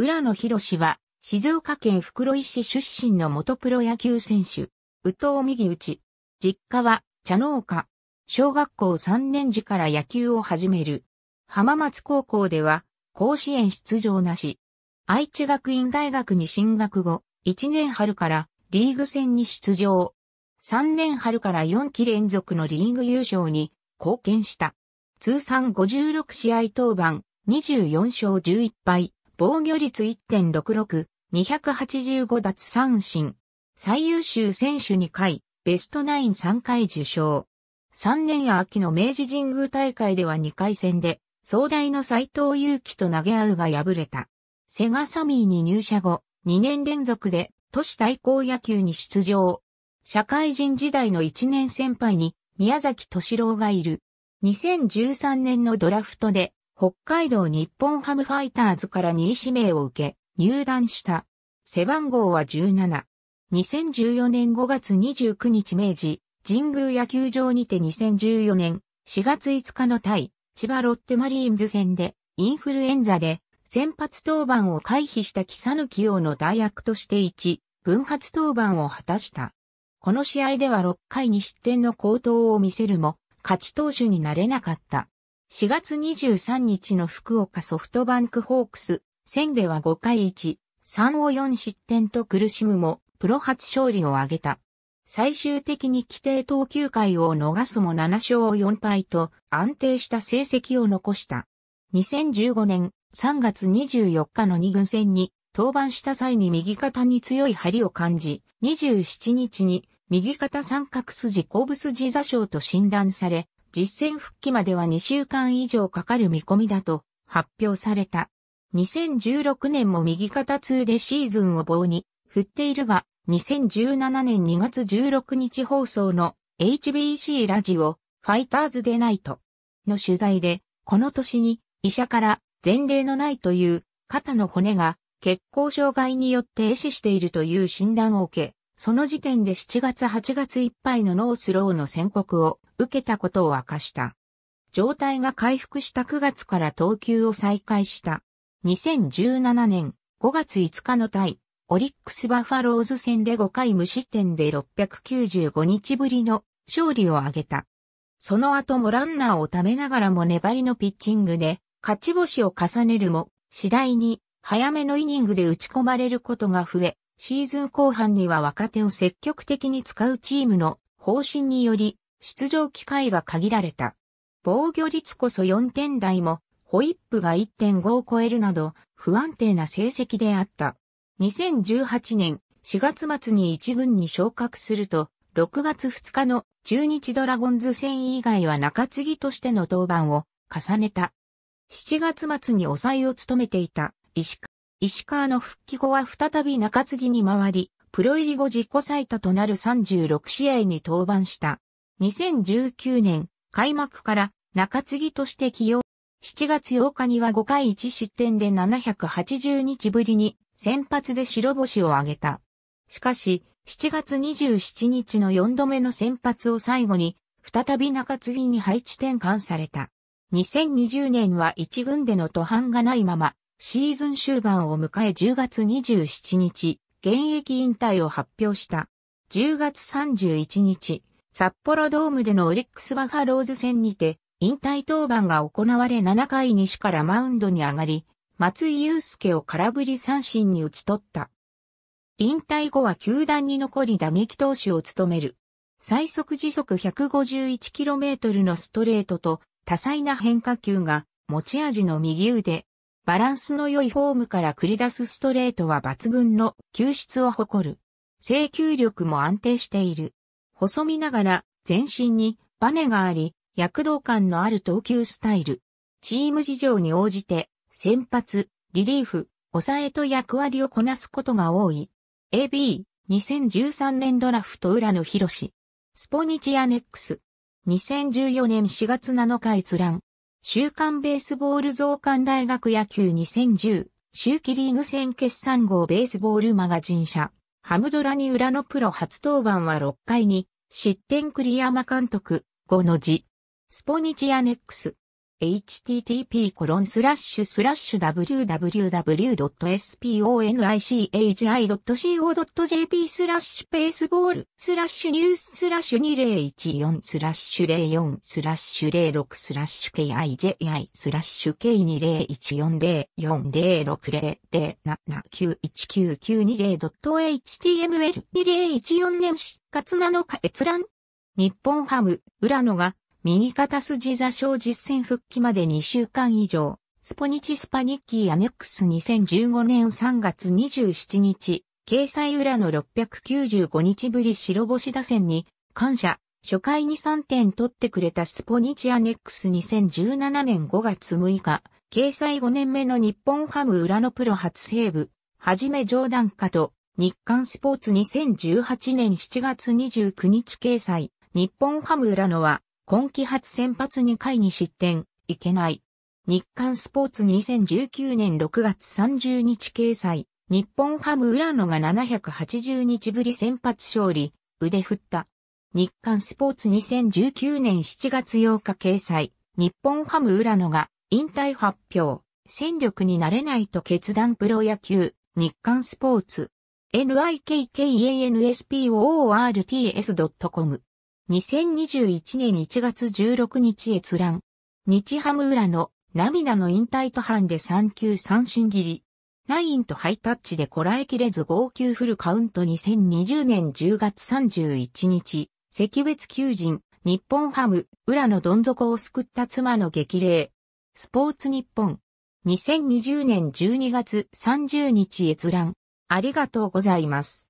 浦野博士は、静岡県袋井市出身の元プロ野球選手、宇藤右内。実家は茶農家。小学校3年時から野球を始める。浜松高校では、甲子園出場なし。愛知学院大学に進学後、1年春からリーグ戦に出場。3年春から4期連続のリーグ優勝に貢献した。通算56試合登板、24勝11敗。防御率1.66、285奪三振。最優秀選手2回、ベストナイン3回受賞。3年秋の明治神宮大会では2回戦で、壮大の斎藤祐樹と投げ合うが敗れた。セガサミーに入社後、2年連続で都市対抗野球に出場。社会人時代の1年先輩に宮崎敏郎がいる。2013年のドラフトで北海道日本ハムファイターズから2位指名を受け、入団した。背番号は17。2014年5月29日明治、神宮野球場にて2014年4月5日の対、千葉ロッテマリーンズ戦で、インフルエンザで、先発登板を回避した木ヌキ王の代役として1、軍発登板を果たした。この試合では6回に失点の好投を見せるも、勝ち投手になれなかった。4月23日の福岡ソフトバンクホークス、戦では5回1、3を4失点と苦しむも、プロ初勝利を挙げた。最終的に規定投球回を逃すも7勝4敗と安定した成績を残した。2015年3月24日の2軍戦に登板した際に右肩に強い張りを感じ、27日に右肩三角筋後部筋座傷と診断され、実戦復帰までは2週間以上かかる見込みだと発表された。2016年も右肩痛でシーズンを棒に振っているが、2017年2月16日放送の HBC ラジオファイターズデナイトの取材で、この年に医者から前例のないという肩の骨が血行障害によって壊死しているという診断を受け、その時点で7月8月いっぱいのノースローの宣告を受けたことを明かした。状態が回復した9月から投球を再開した。2017年5月5日の対、オリックスバファローズ戦で5回無失点で695日ぶりの勝利を挙げた。その後もランナーを溜めながらも粘りのピッチングで勝ち星を重ねるも、次第に早めのイニングで打ち込まれることが増え、シーズン後半には若手を積極的に使うチームの方針により出場機会が限られた。防御率こそ4点台も、ホイップが1.5を超えるなど不安定な成績であった。2018年4月末に1軍に昇格すると、6月2日の中日ドラゴンズ戦以外は中継ぎとしての登板を重ねた。7月末に抑えを務めていた石石川の復帰後は再び中継ぎに回り、プロ入り後自己最多となる36試合に登板した。2019年、開幕から中継ぎとして起用。7月8日には5回1失点で780日ぶりに先発で白星を挙げた。しかし、7月27日の4度目の先発を最後に、再び中継ぎに配置転換された。2020年は1軍での途半がないまま、シーズン終盤を迎え10月27日、現役引退を発表した。10月31日、札幌ドームでのオリックスバファローズ戦にて、引退登板が行われ7回西からマウンドに上がり、松井祐介を空振り三振に打ち取った。引退後は球団に残り打撃投手を務める。最速時速 151km のストレートと多彩な変化球が持ち味の右腕、バランスの良いフォームから繰り出すストレートは抜群の球質を誇る。制球力も安定している。細身ながら全身にバネがあり、躍動感のある投球スタイル。チーム事情に応じて、先発、リリーフ、抑えと役割をこなすことが多い。AB、2013年ドラフト浦野博士。スポニチアネックス。2014年4月7日閲覧。週刊ベースボール増刊大学野球2010、秋季リーグ戦決算号ベースボールマガジン社、ハムドラに裏のプロ初登板は6回に、失点栗山監督、5の字。スポニチアネックス。http://www.sponichi.co.jp スラッシュペースボールスラッシュニューススラッシュ2014スラッシュ04スラッシュ06スラッシュ KIJI スラッシュ K2014040600791990.html2014 年4月7日閲覧日本ハム、浦野が右肩筋座礁実戦復帰まで2週間以上、スポニチスパニッキーアネックス2015年3月27日、掲載裏の695日ぶり白星打線に、感謝、初回に3点取ってくれたスポニチアネックス2017年5月6日、掲載5年目の日本ハム裏のプロ初セーブ、はじめ冗談かと、日刊スポーツ2018年7月29日掲載、日本ハム裏のは、今季初先発2回に失点、いけない。日刊スポーツ2019年6月30日掲載、日本ハム浦野が780日ぶり先発勝利、腕振った。日刊スポーツ2019年7月8日掲載、日本ハム浦野が引退発表、戦力になれないと決断プロ野球、日刊スポーツ。nikkananspoorts.com 2021年1月16日閲覧。日ハム裏の涙の引退と判で3球三振切り。ナインとハイタッチでこらえきれず号泣フルカウント2020年10月31日。赤別求人、日本ハム、裏のどん底を救った妻の激励。スポーツ日本。2020年12月30日閲覧。ありがとうございます。